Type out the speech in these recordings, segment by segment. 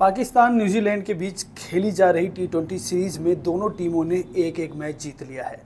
Pakistan New Zealand के बीच खेली जा रही टी ट्वेंटी सीरीज़ में दोनों टीमों ने एक एक मैच जीत लिया है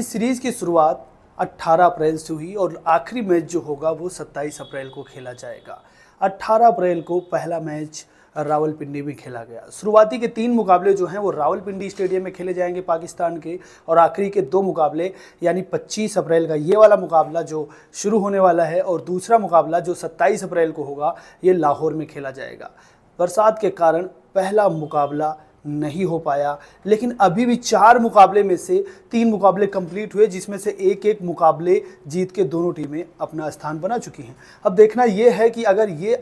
इस सीरीज़ की शुरुआत 18 अप्रैल से हुई और आखिरी मैच जो होगा वो 27 अप्रैल को खेला जाएगा 18 अप्रैल को पहला मैच रावलपिंडी में खेला गया शुरुआती के तीन मुकाबले जो हैं वो रावलपिंडी स्टेडियम में खेले जाएंगे पाकिस्तान के और आखिरी के दो मुकाबले यानी 25 अप्रैल का ये वाला मुकाबला जो शुरू होने वाला है और दूसरा मुकाबला जो 27 अप्रैल को होगा ये लाहौर में खेला जाएगा बरसात के कारण पहला मुकाबला नहीं हो पाया लेकिन अभी भी चार मुकाबले में से तीन मुकाबले कंप्लीट हुए जिसमें से एक एक मुकाबले जीत के दोनों टीमें अपना स्थान बना चुकी हैं अब देखना यह है कि अगर ये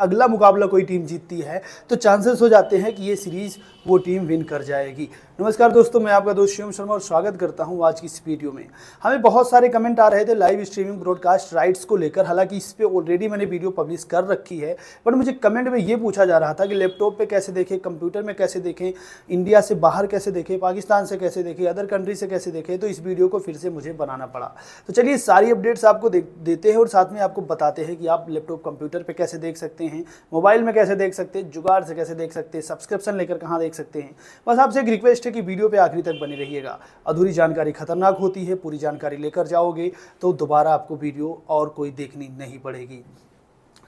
अगला मुकाबला कोई टीम जीतती है तो चांसेस हो जाते हैं कि ये सीरीज़ वो टीम विन कर जाएगी नमस्कार दोस्तों मैं आपका दोस्त शिवम शर्मा और स्वागत करता हूँ आज की इस वीडियो में हमें बहुत सारे कमेंट आ रहे थे लाइव स्ट्रीमिंग ब्रॉडकास्ट राइट्स को लेकर हालांकि इस पर ऑलरेडी मैंने वीडियो पब्लिश कर रखी है बट मुझे कमेंट में ये पूछा जा रहा था कि लैपटॉप पर कैसे देखें कंप्यूटर में कैसे देखें इंडिया से बाहर कैसे देखें पाकिस्तान से कैसे देखें अदर कंट्री से कैसे देखें तो इस वीडियो को फिर से मुझे बनाना पड़ा तो चलिए सारी अपडेट्स आपको देते हैं और साथ में आपको बताते हैं कि आप लैपटॉप कंप्यूटर पर कैसे देख सकते हैं सकते हैं मोबाइल में कैसे देख सकते हैं जुगाड़ से कैसे देख सकते हैं सब्सक्रिप्शन लेकर कहाँ देख सकते हैं बस आपसे एक रिक्वेस्ट है कि वीडियो पर आखिरी तक बने रहिएगा अधूरी जानकारी खतरनाक होती है पूरी जानकारी लेकर जाओगे तो दोबारा आपको वीडियो और कोई देखनी नहीं पड़ेगी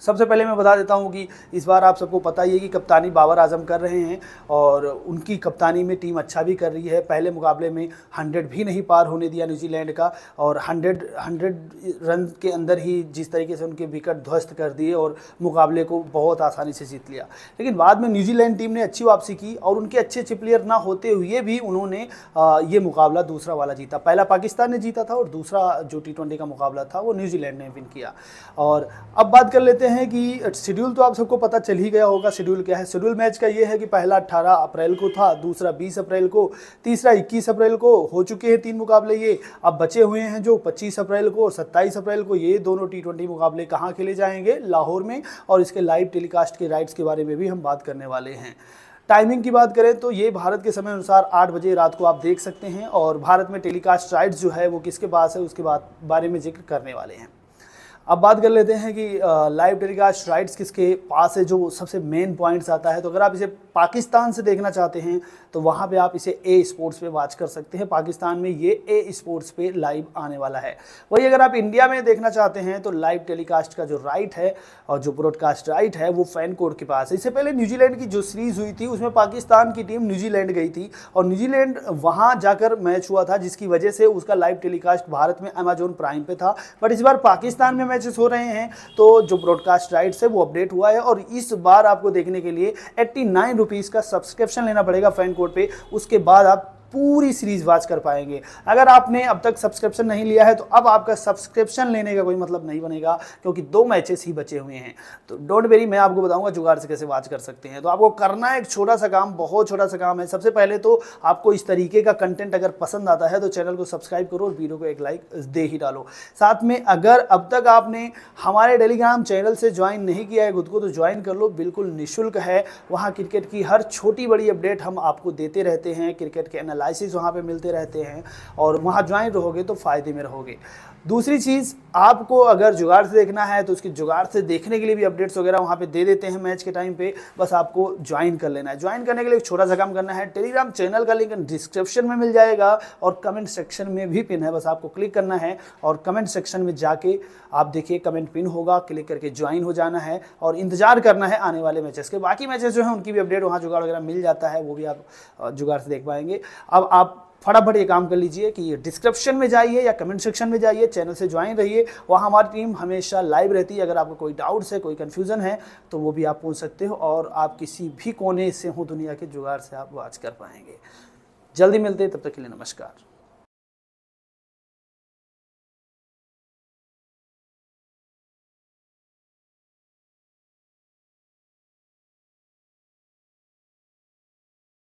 सबसे पहले मैं बता देता हूं कि इस बार आप सबको पता ही है कि कप्तानी बाबर आजम कर रहे हैं और उनकी कप्तानी में टीम अच्छा भी कर रही है पहले मुकाबले में हंड्रेड भी नहीं पार होने दिया न्यूजीलैंड का और हंड्रेड हंड्रेड रन के अंदर ही जिस तरीके से उनके विकेट ध्वस्त कर दिए और मुकाबले को बहुत आसानी से जीत लिया लेकिन बाद में न्यूजीलैंड टीम ने अच्छी वापसी की और उनके अच्छे अच्छे प्लेयर ना होते हुए भी उन्होंने ये मुकाबला दूसरा वाला जीता पहला पाकिस्तान ने जीता था और दूसरा जो टी का मुकाबला था वो न्यूजीलैंड ने विन किया और अब बात कर लेते हैं देखते हैं कि शेड्यूल तो आप सबको पता चल ही गया होगा शेड्यूल क्या है शेड्यूल मैच का ये है कि पहला 18 अप्रैल को था दूसरा 20 अप्रैल को तीसरा 21 अप्रैल को हो चुके हैं तीन मुकाबले ये अब बचे हुए हैं जो 25 अप्रैल को और 27 अप्रैल को ये दोनों टी ट्वेंटी मुकाबले कहाँ खेले जाएंगे लाहौर में और इसके लाइव टेलीकास्ट के राइट्स के बारे में भी हम बात करने वाले हैं टाइमिंग की बात करें तो ये भारत के समय अनुसार आठ बजे रात को आप देख सकते हैं और भारत में टेलीकास्ट राइट्स जो है वो किसके पास है उसके बारे में जिक्र करने वाले हैं अब बात कर लेते हैं कि लाइव टेलीकास्ट राइट्स किसके पास है जो सबसे मेन पॉइंट्स आता है तो अगर आप इसे पाकिस्तान से देखना चाहते हैं तो वहाँ पे आप इसे ए स्पोर्ट्स पे वॉच कर सकते हैं पाकिस्तान में ये ए स्पोर्ट्स पे लाइव आने वाला है वही अगर आप इंडिया में देखना चाहते हैं तो लाइव टेलीकास्ट का जो राइट है और जो ब्रॉडकास्ट राइट है वो फैन कोड के पास है इससे पहले न्यूजीलैंड की जो सीरीज़ हुई थी उसमें पाकिस्तान की टीम न्यूजीलैंड गई थी और न्यूजीलैंड वहाँ जाकर मैच हुआ था जिसकी वजह से उसका लाइव टेलीकास्ट भारत में अमेजोन प्राइम पर था बट इस बार पाकिस्तान में मैचेस हो रहे हैं तो जो ब्रॉडकास्ट राइट्स है वो अपडेट हुआ है और इस बार आपको देखने के लिए एट्टी नाइन रुपीज़ का सब्सक्रिप्शन लेना पड़ेगा फैन कोड पे उसके बाद आप पूरी सीरीज वॉच कर पाएंगे अगर आपने अब तक सब्सक्रिप्शन नहीं लिया है तो अब आपका सब्सक्रिप्शन लेने का कोई मतलब नहीं बनेगा क्योंकि दो मैचेस ही बचे हुए हैं तो डोंट वेरी मैं आपको बताऊंगा जुगाड़ से कैसे वॉच कर सकते हैं तो आपको करना एक छोटा सा काम बहुत छोटा सा काम है सबसे पहले तो आपको इस तरीके का कंटेंट अगर पसंद आता है तो चैनल को सब्सक्राइब करो और वीडियो को एक लाइक दे ही डालो साथ में अगर अब तक आपने हमारे टेलीग्राम चैनल से ज्वाइन नहीं किया है खुद को तो ज्वाइन कर लो बिल्कुल निःशुल्क है वहाँ क्रिकेट की हर छोटी बड़ी अपडेट हम आपको देते रहते हैं क्रिकेट के एनालिस एनालिसिस वहाँ पे मिलते रहते हैं और वहाँ ज्वाइन रहोगे तो फ़ायदे में रहोगे दूसरी चीज़ आपको अगर जुगाड़ से देखना है तो उसकी जुगाड़ से देखने के लिए भी अपडेट्स वगैरह वहाँ पे दे देते हैं मैच के टाइम पे बस आपको ज्वाइन कर लेना है ज्वाइन करने के लिए एक छोटा सा काम करना है टेलीग्राम चैनल का लिंक डिस्क्रिप्शन में मिल जाएगा और कमेंट सेक्शन में भी पिन है बस आपको क्लिक करना है और कमेंट सेक्शन में जाके आप देखिए कमेंट पिन होगा क्लिक करके ज्वाइन हो जाना है और इंतजार करना है आने वाले मैचेस के बाकी मैचेस जो हैं उनकी भी अपडेट वहाँ जुगाड़ वगैरह मिल जाता है वो भी आप जुगाड़ से देख पाएंगे अब आप फटाफट ये काम कर लीजिए कि डिस्क्रिप्शन में जाइए या कमेंट सेक्शन में जाइए चैनल से ज्वाइन रहिए वहाँ हमारी टीम हमेशा लाइव रहती है अगर आपको कोई डाउट्स है कोई कन्फ्यूज़न है तो वो भी आप पूछ सकते हो और आप किसी भी कोने से हो दुनिया के जुगाड़ से आप वाच कर पाएंगे जल्दी मिलते तब तक के लिए नमस्कार